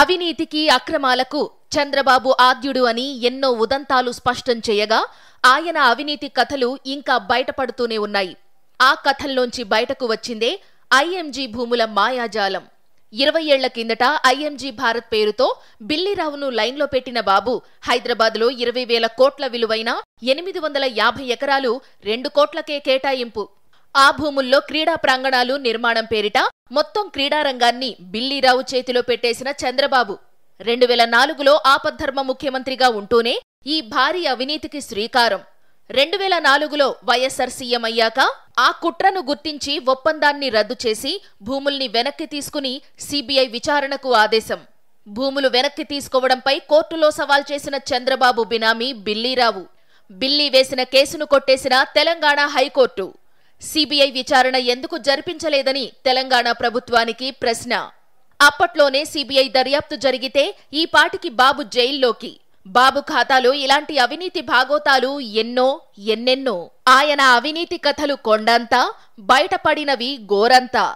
అవినీతికి అక్రమాలకు చంద్రబాబు ఆద్యుడు అని ఎన్నో ఉదంతాలు స్పష్టం చేయగా ఆయన అవినీతి కథలు ఇంకా బయటపడుతూనే ఉన్నాయి ఆ కథల్లోంచి బయటకు వచ్చిందే ఐఎంజీ భూముల మాయాజాలం ఇరవై ఏళ్ల కిందట ఐఎంజీ భారత్ పేరుతో బిల్లిరావును లైన్లో పెట్టిన బాబు హైదరాబాద్లో ఇరవై వేల కోట్ల విలువైన ఎనిమిది వందల యాభై ఎకరాలు రెండు కోట్లకే కేటాయింపు ఆ భూముల్లో క్రీడా ప్రాంగణాలు నిర్మాణం పేరిట మొత్తం క్రీడారంగాన్ని బిల్లీరావు చేతిలో పెట్టేసిన చంద్రబాబు రెండు వేల నాలుగులో ఆపద్ధర్మ ముఖ్యమంత్రిగా ఉంటూనే ఈ భారీ అవినీతికి శ్రీకారం రెండు వేల నాలుగులో వైఎస్ఆర్ సీఎం అయ్యాక ఆ కుట్రను గుర్తించి ఒప్పందాన్ని రద్దు చేసి భూముల్ని వెనక్కి తీసుకుని సిబిఐ విచారణకు ఆదేశం భూములు వెనక్కి తీసుకోవడంపై కోర్టులో సవాల్ చేసిన చంద్రబాబు బినామీ బిల్లీరావు బిల్లీ వేసిన కేసును కొట్టేసిన తెలంగాణ హైకోర్టు సిబిఐ విచారణ ఎందుకు జరిపించలేదని తెలంగాణ ప్రభుత్వానికి ప్రశ్న అప్పట్లోనే సిబిఐ దర్యాప్తు జరిగితే ఈ పాటికి బాబు జైల్లోకి బాబు ఖాతాలో ఇలాంటి అవినీతి భాగోతాలు ఎన్నో ఎన్నెన్నో ఆయన అవినీతి కథలు కొండంతా బయటపడినవి గోరంతా